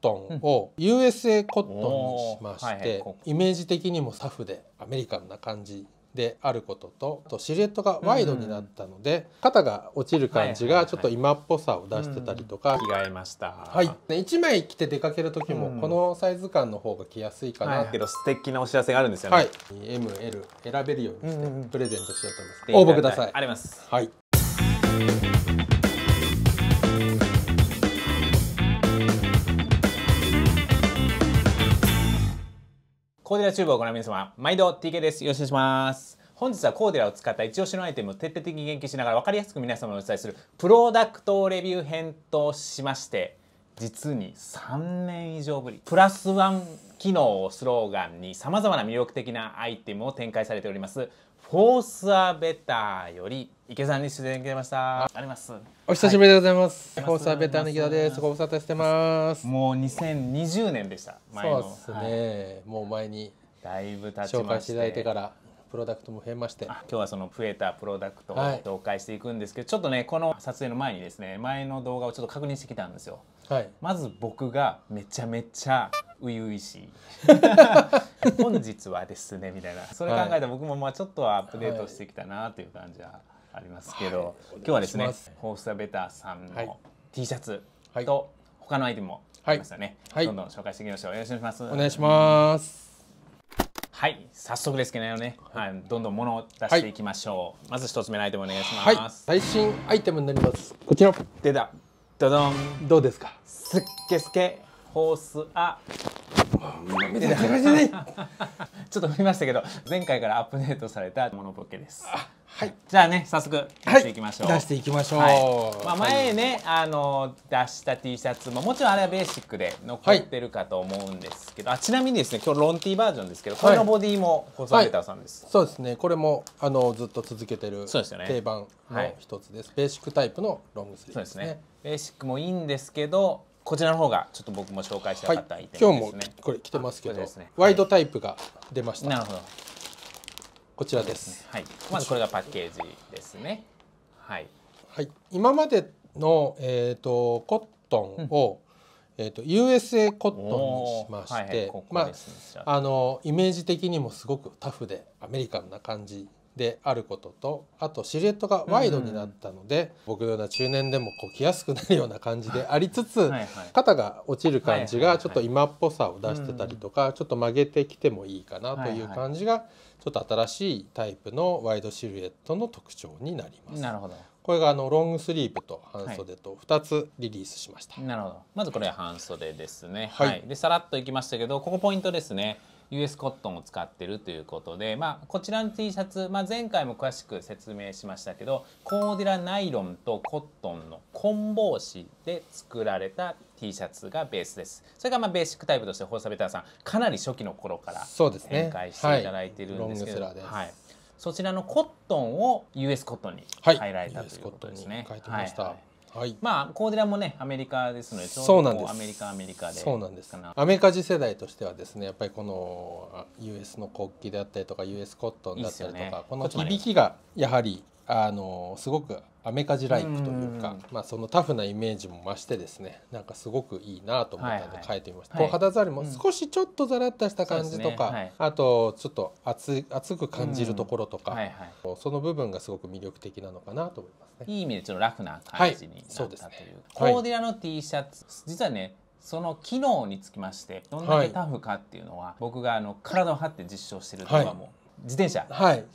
トンを USA コットンにしまして、イメージ的にもサフでアメリカンな感じであることととシルエットがワイドになったので、肩が落ちる感じがちょっと今っぽさを出してたりとか、着替えましたはい1枚着て出かける時もこのサイズ感の方が着やすいかな、けど素敵なお知らせがあるんですよねはい ML 選べるようにしてプレゼントしようと思います、応募くださいありますはいコーデラチューブをご覧の皆様、毎度 TK です。よろしくお願いします。本日はコーデラを使った一押しのアイテムを徹底的に言及しながら分かりやすく皆様にお伝えするプロダクトレビュー編としまして、実に3年以上ぶりプラスワン機能をスローガンにさまざまな魅力的なアイテムを展開されておりますフォースアベターより池さんに出演いただきましたありますお久しぶりでございます、はい、フォースアベターの池田ですご無沙汰してますもう2020年でした前のそうですね、はい、もう前にだいぶ経ちま紹介していただいてからプロダクトも増えまして今日はその増えたプロダクトを紹介していくんですけど、はい、ちょっとねこの撮影の前にですね前の動画をちょっと確認してきたんですよはい、まず僕がめちゃめちゃ初々しい 本日はですねみたいなそれ考えた僕もまあちょっとはアップデートしてきたなという感じはありますけど、はい、今日はですねホースタベターさんの T シャツと他のアイテムもありましたね、はい、どんどん紹介していきましょうよろしくお願いしますお願いしますはい早速ですけどね、はい、どんどん物を出していきましょう、まず一つ目のアイテムお願いします、最新アイテムになりますこちら出たどどんどうですかすっけすけホースア ちょっと見ましたけど前回からアップデートされたモノポケですはい、じゃあね早速出していきましょう、はい、出していきましょう、はい、まあ、前ね、あの出した T シャツももちろんあれはベーシックで残ってるかと思うんですけど、あちなみにですね今日ロンティーバージョンですけどこれのボディも細部田さんです、そうですねこれもあのずっと続けてる定番の一つです、ね、ベーシックタイプのロングスリーブですね、ね、ベーシックもいいんですけどこちらの方がちょっと僕も紹介したかったアイテムですね、今日もこれ着てますけどす、ね、ワイドタイプが出ましたなるほどこちらです。はい、まずこれがパッケージですね。はい。はい、今までの、えっ、ー、と、コットンを、うん、えっ、ー、と、USA コットンにしまして、はいはいここまあ、あの、イメージ的にもすごくタフで、アメリカンな感じ。であることとあとシルエットがワイドになったので、うん、僕のような中年でもこう着やすくなるような感じでありつつはい、肩が落ちる感じがちょっと今っぽさを出してたりとか、はいはいちょっと曲げてきてもいいかなという感じが、はいはいちょっと新しいタイプのワイドシルエットの特徴になります。なるほどこれがあのロングスリーブと半袖と二つリリースしました。はい、なるほど。まずこれは半袖ですね。はい、はい、でさらっといきましたけど、ここポイントですね。US コットンを使ってるということで、まあ、こちらの T シャツ、まあ、前回も詳しく説明しましたけどコーディラナイロンとコットンの混紡紙で作られた T シャツがベースです。それがまあベーシックタイプとしてホーサベターさんかなり初期の頃から展開していただいているんですけど、はい、そちらのコットンを US コットンに変えられた、ということですね。変えてました、はいはい、まあコーデラもねアメリカですのでそうなんですアメリカアメリカでそうなんですアメリカ次世代としてはですねやっぱりこの US の国旗であったりとか US コットンだったりとか、ね、この響きがやはりあのすごくアメカジライクというか、まあ、そのタフなイメージも増してですねなんかすごくいいなと思ったので書いてみました、はいはい、こう肌触りも少しちょっとザラッとした感じとか、ねはい、あとちょっと熱熱く感じるところとか、うんはいはい、その部分がすごく魅力的なのかなと思いますね。いい意味でちょっとラフな感じになった、い、という、ね、コーディラの T シャツ、実はねその機能につきましてどんだけタフかっていうのは、はい、僕があの体を張って実証してるとかも自転車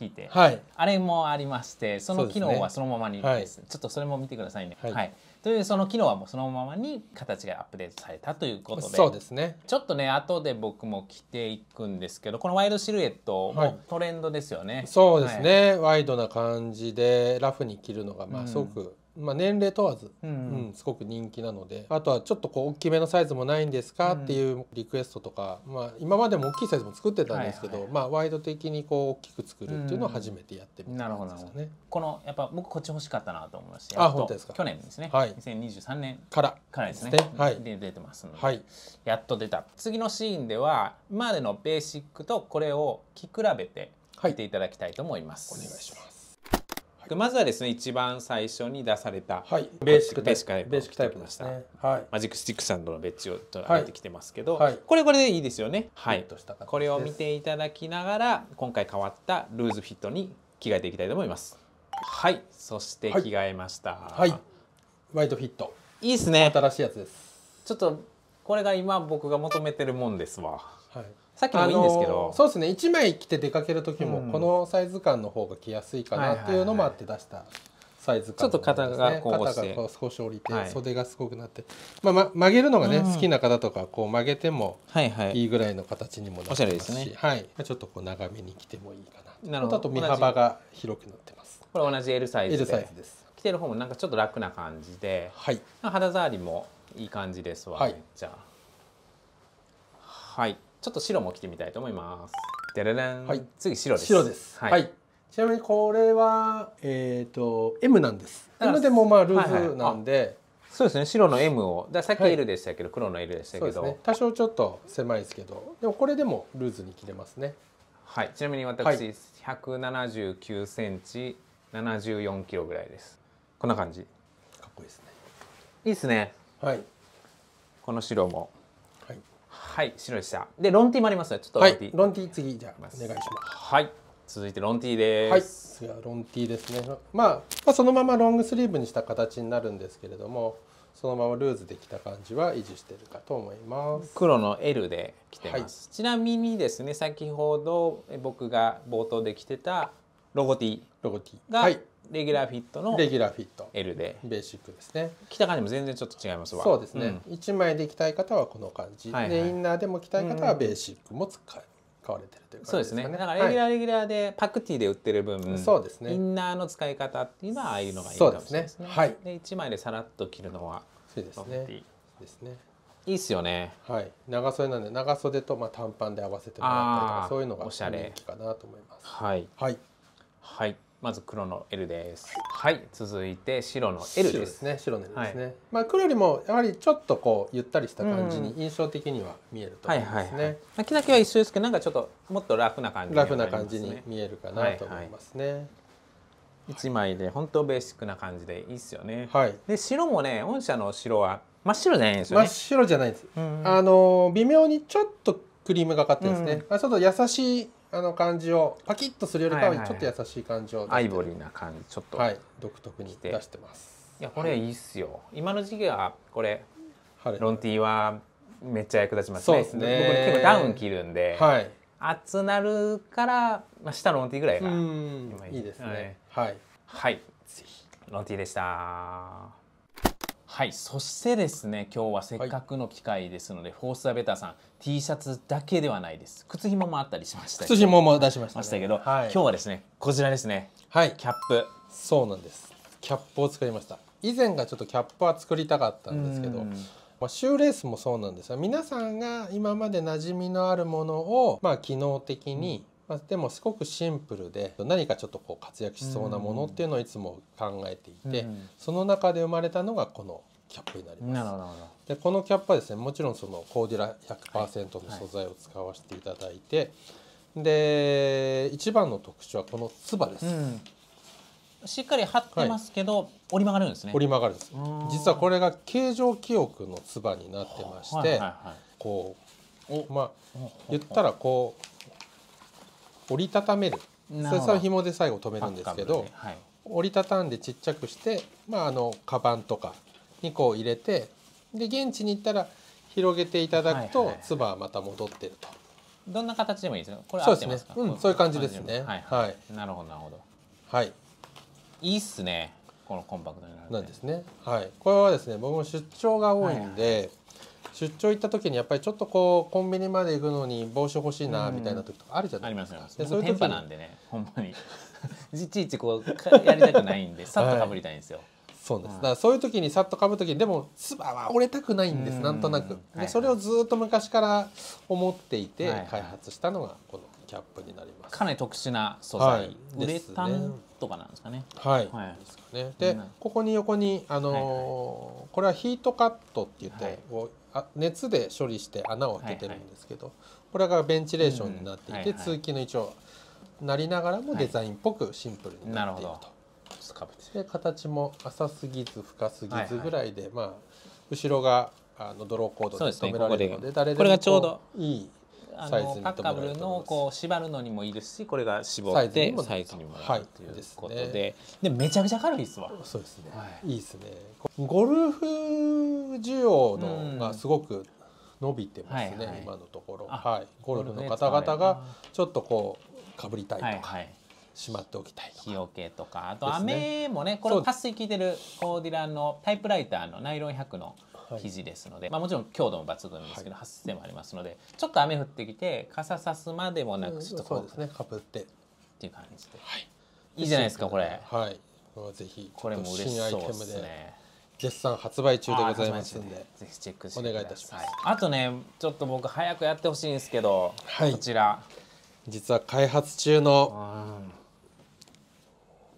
引いて、はい、あれもありましてその機能はそのままにです、ね、ちょっとそれも見てくださいね。はい、はい、というその機能はもうそのままに形がアップデートされたということでそうです、ね、ちょっとね後で僕も着ていくんですけどこのワイドシルエットもトレンドですよね。そうですね、ワイドな感じでラフに着るのがまあすごく、まあ、年齢問わず、うん、うん、すごく人気なのであとはちょっとこう大きめのサイズもないんですかっていうリクエストとか、うん、まあ、今までも大きいサイズも作ってたんですけど、はいはい、まあ、ワイド的にこう大きく作るっていうのを初めてやってみたんですかね、うん、このやっぱ僕こっち欲しかったなと思いましてあ本当ですか去年ですね、はい、2023年からからですねはい、出てますので、はい、やっと出た次のシーンでは今までのベーシックとこれを着比べて見ていただきたいと思います、はい、お願いしますまずはですね一番最初に出された、はい、ベーシックタイプベーシックタイプでした、ね、はい、マジックスティックサンドのベッジを上げてきてますけど、はい、これこれでいいですよね、はい、これを見ていただきながら今回変わったルーズフィットに着替えていきたいと思いますはいそして着替えました、はい、ワイドフィットいいっすね新しいやつですちょっとこれが今僕が求めてるもんですわはいさっきもいいんですけどそうですね1枚着て出かける時もこのサイズ感の方が着やすいかなっていうのもあって出したサイズ感、ね、ちょっと肩がこう肩が少し降りて、はい、袖がすごくなって、まあ、ま、曲げるのがね、うん、好きな方とかこう曲げてもいいぐらいの形にもなってますし、はいはいねはい、ちょっとこう長めに着てもいいかななるほどあと身幅が広くなってますこれ同じ L サイズイズです着てる方もなんかちょっと楽な感じで、はい、肌触りもいい感じですわ、はい、じゃあはいちょっと白も着てみたいと思います。でれれん。はい。次白です。白です。はい、はいちなみにこれはえっ、ー、と M なんです。なのでもまあルーズなんで、はいはい、そうですね。白の M を、ださっき L でしたけど、はい、黒の L でしたけど、ね、多少ちょっと狭いですけど、でもこれでもルーズに切れますね。はい。ちなみに私、はい、179センチ、74キロぐらいです。こんな感じ。かっこいいですね。いいですね。はい。この白もはい白でしたでロンティーもありますねちょっとロンティはい、ロンティ次じゃあお願いしますはい続いてロンティーですはいロンティーですね、まあ、まあそのままロングスリーブにした形になるんですけれどもそのままルーズできた感じは維持しているかと思います黒の L で来てます、はい、ちなみにですね先ほど僕が冒頭で着てたロゴテ T ロゴ T が、はいレギュラーフィットのレギュラーフィット L でベーシックですね着た感じも全然ちょっと違いますわそうですね、うん、1枚で着たい方はこの感じ、はいはい、でインナーでも着たい方はベーシックも使買われてるという、ね、そうですねだからレギュラーレギュラーでパクティーで売ってる分、はい、そうですねインナーの使い方っていうのはああいうのがいいかもしれないですね、ね、はいで1枚でさらっと着るのはそうですねですねいいっすよねはい長袖なんで長袖とまあ短パンで合わせてもらったりとかそういうのが人気かなと思いますはいはい、はいまず黒の L です。はい、続いて白の L です。ね、白の L ですね。はい、まあ黒よりもやはりちょっとこうゆったりした感じに印象的には見えると思いますね。うんはいはいはい、木だけは一緒ですけど、なんかちょっともっとラフな感じ、ね、ラフな感じに見えるかなと思いますね。はいはい枚で本当ベーシックな感じでいいですよね。はい、で白もね御社の白は真っ白じゃないですよね。真っ白じゃないです。うん、あの微妙にちょっとクリームがかってですね、うん、ちょっと優しいあの感じをパキッとするよりかはちょっと優しい感じを、アイボリーな感じちょっと、はい、独特に出してますいやこれいいっすよ、今の時期はこれ、はい、ロンティーはめっちゃ役立ちますねそうですね僕結構ダウン切るんで、はい、暑なるから、まあ、下のロンティーぐらいがいいですねはい、はい、ぜひロンティーでしたはいそしてですね今日はせっかくの機会ですので、フォース・ア・ベターさん T シャツだけではないです靴ひももあったりしました靴も出しました、ね,、けど、はい、今日はですねこちらですねはいキャップそうなんですキャップを作りました以前がちょっとキャップは作りたかったんですけどまあ、シューレースもそうなんですが皆さんが今まで馴染みのあるものを、まあ、機能的にまあ、でもすごくシンプルで何かちょっとこう活躍しそうなものっていうのをいつも考えていて、うん、その中で生まれたのがこのキャップになります。なるほどでこのキャップはですねもちろんそのコーデュラ100%の素材を使わせていただいて、はいはい、で一番の特徴はこのつばです。うんしっかり張ってますけど、はい、折り曲がるんですね折り曲がるんです実はこれが形状記憶のつばになってまして、はいはいはい、こうまあ言ったらこう折りたためるそれさ紐で最後留めるんですけど、はい、折りたたんでちっちゃくして、まあ、あのカバンとかにこう入れてで現地に行ったら広げていただくとつば、はいはい、はまた戻ってると。どんな形でもいいですよ。これそうですね。うん、そういう感じですね。はい、はい、なるほどなるほど。はい。いいっすね。このコンパクトになる、なんですね。はい。これはですね、僕も出張が多いんで、出張行った時にやっぱりちょっとこうコンビニまで行くのに帽子欲しいなみたいな時とかあるじゃないですか。ありますよ。そういう時なんでね、ほんまに いちいちこうやりたくないんで、さっと被りたいんですよ。はいそうです、だからそういう時にさっとかぶ時にでもつばは折れたくないんですなんとなくでそれをずっと昔から思っていて開発したのがこのキャップになりますかなり特殊な素材、はい、ウレタンとかなんですかねはい、はい、ですかねでここに横にあのーはいはい、これはヒートカットって言って、はい、熱で処理して穴を開けてるんですけど、はいはい、これがベンチレーションになっていて、うん、通気の一応なりながらもデザインっぽくシンプルになっていると。はい、で形も浅すぎず深すぎずぐらいで、はいはい、まあ後ろがあのドローコードで止められるので、ね、誰でもこれがちょうどいいサイズにパッカブルのこう縛るのにもいいですしこれが絞ってサイズにもなるということで,、でめちゃくちゃ軽いですわそうですね、い、いですねゴルフ需要のがすごく伸びてますね、うんはいはい、今のところ、はい、ゴルフの方々がちょっとこうかぶりたいとか、はいはいしまっておきたい日よけとかあと雨もね、これ撥水効いてるコーディランのタイプライターのナイロン100の生地ですので、まあ、もちろん強度も抜群ですけど、はい、もありますのでちょっと雨降ってきて傘さすまでもなくちょっとこう,、うん、そうですねかぶってっていう感じで、はい、いいじゃないですかこれはいぜひこれも嬉しそうですね絶賛発売中でございますんでぜひチェックしてお願いいたします、あとねちょっと僕早くやってほしいんですけど、はい、こちら実は開発中の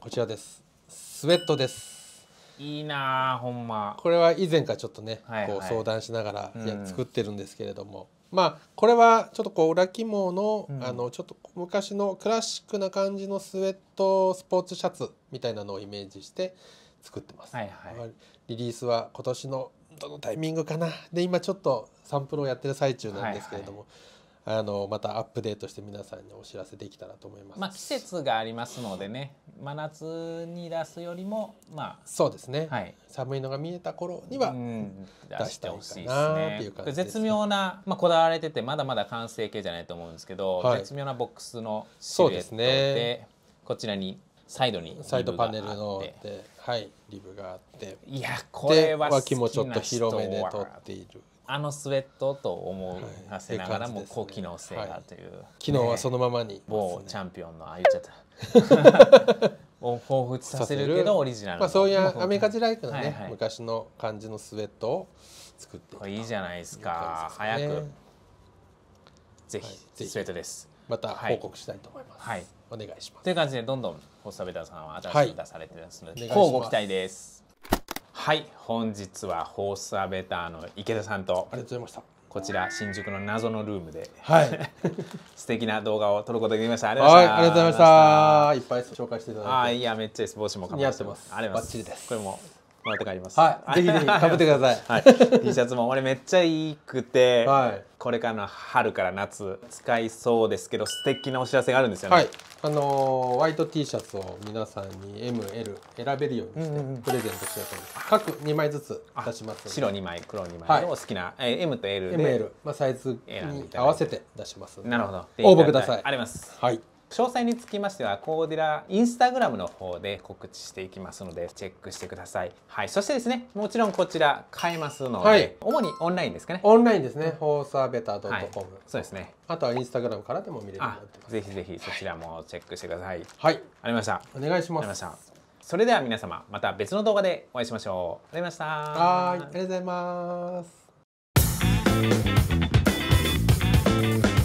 こちらですスウェットですいいなほんまこれは以前からちょっとね、はいはい、こう相談しながら、うん、作ってるんですけれども、まあこれはちょっとこう裏毛の、うん、あのちょっと昔のクラシックな感じのスウェットスポーツシャツみたいなのをイメージして作ってます、はいはい、リリースは今年のどのタイミングかなで今ちょっとサンプルをやってる最中なんですけれども、はいはいあのまたアップデートして皆さんにお知らせできたらと思います。まあ季節がありますのでね、真夏に出すよりもまあそうですね。はい、寒いのが見えた頃には出してほしいですね。いう感じ、ね、絶妙なまあこだわれててまだまだ完成形じゃないと思うんですけど、はい、絶妙なボックスのシルエットで、ね、こちらにサイドにサイドパネルのて。はいリブがあっていやこれは脇もちょっと広めで取っているあのスウェットと思わせながらも高機能性がという、はい、機能はそのままに、ね、某チャンピオンのあ言っちゃった を彷彿させるけどオリジナル、まあ、そういうアメリカ時代クのね、はいはい、昔の感じのスウェットを作ってこれいいじゃないですか、ね、早くぜひ、はい、スウェットですまた報告したいと思います、はい、お願いしますという感じでどんどんホスタベタさんは新しく出されてますので、はい、ご期待です。はい本日はホースアベターの池田さんとありがとうございましたこちら新宿の謎のルームで、はい、素敵な動画を撮ることができました。ありがとうございました。はい、いました。いっぱい紹介していただいて。あいやめっちゃです。帽子もかってあます。バッチリです。これももらって帰ります。はい。ぜひぜひかぶってください。はい。T シャツも俺めっちゃいいくて、はい、これからの春から夏使いそうですけど素敵なお知らせがあるんですよね。はい。あのー、ワイト T シャツを皆さんに ML 選べるようにして、うん、プレゼントしようと思います。各2枚ずつ出します白2枚、黒2枚を好きな、はい、M と L で。ML、まあ、サイズに合わせて出しますなるほど。応募ください。あります。はい。詳細につきましてはコーディラインスタグラムの方で告知していきますのでチェックしてくださいはいそしてですねもちろんこちら買えますので、はい、主にオンラインですかねオンラインですね、うん、ーサーベター .com、はそうですねあとはインスタグラムからでも見れるようになってますぜひぜひそちらもチェックしてくださいはい、ありましたお願いしますそれでは皆様また別の動画でお会いしましょうありましたはいありがとうございます